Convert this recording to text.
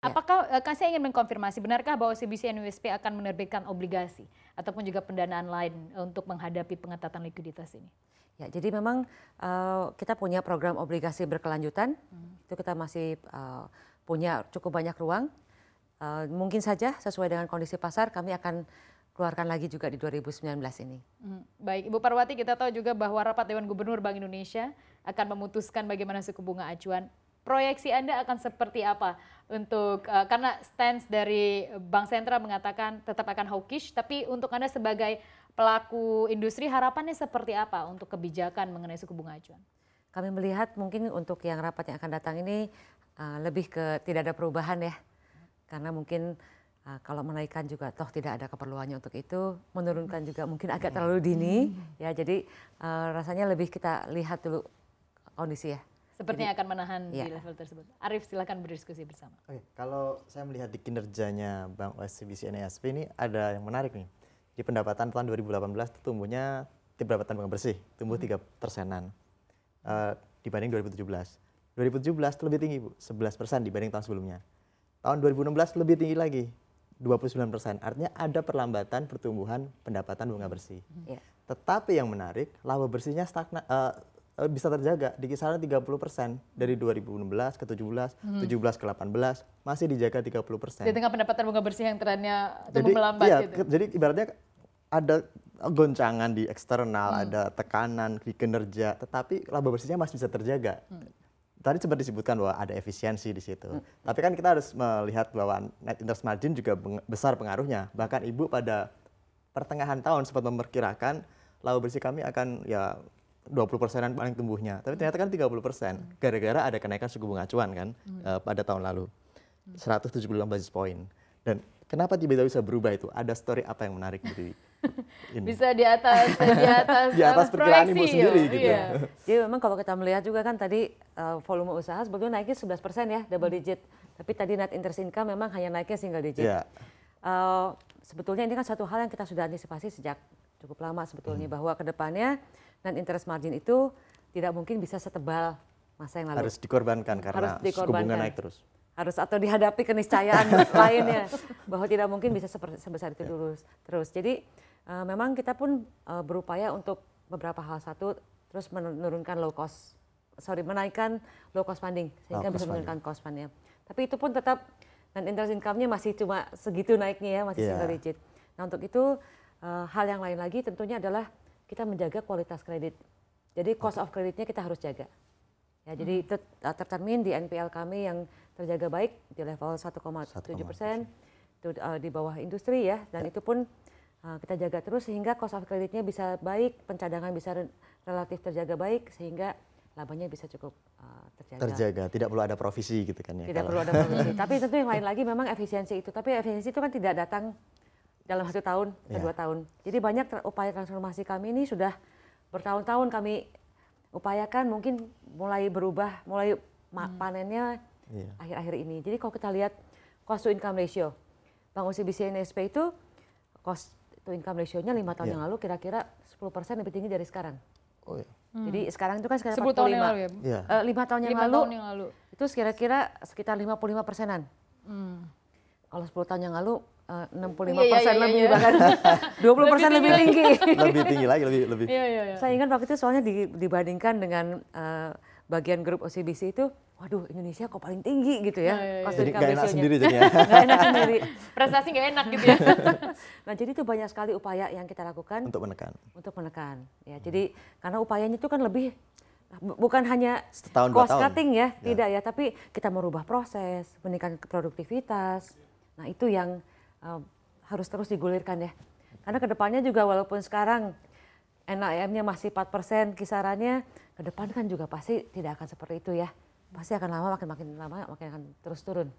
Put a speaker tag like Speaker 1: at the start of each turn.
Speaker 1: Ya. Apakah ya. kan saya ingin mengkonfirmasi benarkah bahwa CBC dan akan menerbitkan obligasi ataupun juga pendanaan lain untuk menghadapi pengetatan likuiditas ini?
Speaker 2: Ya, jadi memang uh, kita punya program obligasi berkelanjutan. Hmm. Itu kita masih uh, punya cukup banyak ruang. Uh, mungkin saja sesuai dengan kondisi pasar kami akan keluarkan lagi juga di 2019 ini.
Speaker 1: Hmm. Baik, Ibu Parwati kita tahu juga bahwa rapat Dewan Gubernur Bank Indonesia akan memutuskan bagaimana suku bunga acuan proyeksi Anda akan seperti apa untuk uh, karena stance dari Bank Sentra mengatakan tetap akan hawkish, tapi untuk Anda sebagai pelaku industri harapannya seperti apa untuk kebijakan mengenai suku bunga acuan?
Speaker 2: Kami melihat mungkin untuk yang rapat yang akan datang ini uh, lebih ke tidak ada perubahan ya. Karena mungkin uh, kalau menaikkan juga toh tidak ada keperluannya untuk itu, menurunkan juga mungkin agak iya. terlalu dini hmm. ya. Jadi uh, rasanya lebih kita lihat dulu kondisi ya.
Speaker 1: Sepertinya akan menahan ya. di level tersebut. Arif silahkan berdiskusi bersama. Oke, kalau saya melihat di kinerjanya Bank OSCBC NASB ini ada yang menarik nih. Di pendapatan tahun 2018 itu tumbuhnya di pendapatan bank bersih tumbuh hmm. tiga hmm. persenan uh, dibanding 2017. 2017 itu lebih tinggi bu, 11 persen dibanding tahun sebelumnya. Tahun 2016 lebih tinggi lagi, 29 persen. Artinya ada perlambatan pertumbuhan pendapatan bunga bersih. Hmm. Yeah. Tetapi yang menarik, laba bersihnya stagna, uh, Eh, bisa terjaga di kisaran 30 persen dari 2016 ke 17, hmm. 17 ke 18 masih dijaga 30 persen. Di tengah pendapatan bunga bersih yang trennya tumbuh melambat iya, gitu. Jadi ibaratnya ada goncangan di eksternal, hmm. ada tekanan di kinerja, tetapi laba bersihnya masih bisa terjaga. Hmm. Tadi sempat disebutkan bahwa ada efisiensi di situ. Hmm. Tapi kan kita harus melihat bahwa net interest margin juga besar pengaruhnya. Bahkan Ibu pada pertengahan tahun sempat memperkirakan laba bersih kami akan ya 20 persenan paling tumbuhnya, tapi ternyata kan 30 persen gara-gara ada kenaikan suku bunga acuan kan hmm. uh, pada tahun lalu 175 hmm. basis point. Dan kenapa tiba-tiba bisa berubah itu? Ada story apa yang menarik dari
Speaker 2: ini? Bisa di atas di atas di atas eh, perkiraan ibu sendiri iya. gitu. Iya. Jadi memang kalau kita melihat juga kan tadi uh, volume usaha sebetulnya naiknya 11 persen ya double hmm. digit, tapi tadi net interest income memang hanya naiknya single digit. Yeah. Iya. Uh, sebetulnya ini kan satu hal yang kita sudah antisipasi sejak cukup lama sebetulnya hmm. bahwa kedepannya non interest margin itu tidak mungkin bisa setebal masa yang lalu. Harus dikorbankan karena Harus dikorbankan. suku bunga naik terus. Harus atau dihadapi keniscayaan lainnya bahwa tidak mungkin bisa sebesar itu dulu ya. terus. Jadi uh, memang kita pun uh, berupaya untuk beberapa hal satu terus menurunkan low cost sorry menaikkan low cost funding sehingga low bisa menurunkan funding. cost fundnya. Tapi itu pun tetap dan interest income-nya masih cuma segitu naiknya ya masih yeah. single digit. Nah untuk itu Eh, hal yang lain lagi tentunya adalah kita menjaga kualitas kredit. Jadi cost of kreditnya kita harus jaga. Ya, jadi hmm. ter eh, tercermin di NPL kami yang terjaga baik di level 1,7 persen eh, di bawah industri ya dan ya. itu pun kita jaga terus sehingga cost of kreditnya bisa baik, pencadangan bisa relatif terjaga baik sehingga labanya bisa cukup terjaga.
Speaker 1: Terjaga, tidak perlu ada provisi gitu kan ya. Tidak kalau... perlu ada provisi. tapi
Speaker 2: tentu yang lain lagi memang efisiensi itu. Tapi efisiensi itu kan tidak datang dalam satu tahun atau yeah. dua tahun. Jadi banyak tra upaya transformasi kami ini sudah bertahun-tahun kami upayakan mungkin mulai berubah, mulai hmm. panennya iya. akhir-akhir yeah. ini. Jadi kalau kita lihat cost to income ratio, Bank OCBC NSP itu cost to income ratio-nya lima tahun yeah. yang lalu kira-kira 10% lebih tinggi dari sekarang. Oh yeah. Hmm. Jadi sekarang itu kan sekitar 45. tahun yang lalu ya? Yeah. Uh, 5 tahun yang, 5 lalu, tahun yang lalu, itu kira-kira sekitar 55 persenan. Hmm. Kalau 10 tahun yang lalu uh, 65 iya, iya, persen iya, lebih iya. bahkan 20 persen lebih, lebih tinggi. lebih tinggi lagi, lebih lebih. Iya, iya, iya. Saya ingat waktu itu soalnya di, dibandingkan dengan uh, bagian grup OCBC itu, waduh Indonesia kok paling tinggi gitu ya. Nah, iya, iya. iya. Jadi enak sendiri jadi ya. gak enak sendiri. Prestasi gak enak gitu ya. nah jadi itu banyak sekali upaya yang kita lakukan. Untuk menekan. Untuk menekan. Ya, hmm. Jadi karena upayanya itu kan lebih bukan hanya Setahun, cost cutting ya, ya, tidak ya, tapi kita merubah proses, meningkatkan produktivitas. Nah itu yang um, harus terus digulirkan ya. Karena kedepannya juga walaupun sekarang nim nya masih 4 persen kisarannya, ke depan kan juga pasti tidak akan seperti itu ya. Pasti akan lama makin makin lama makin akan terus turun.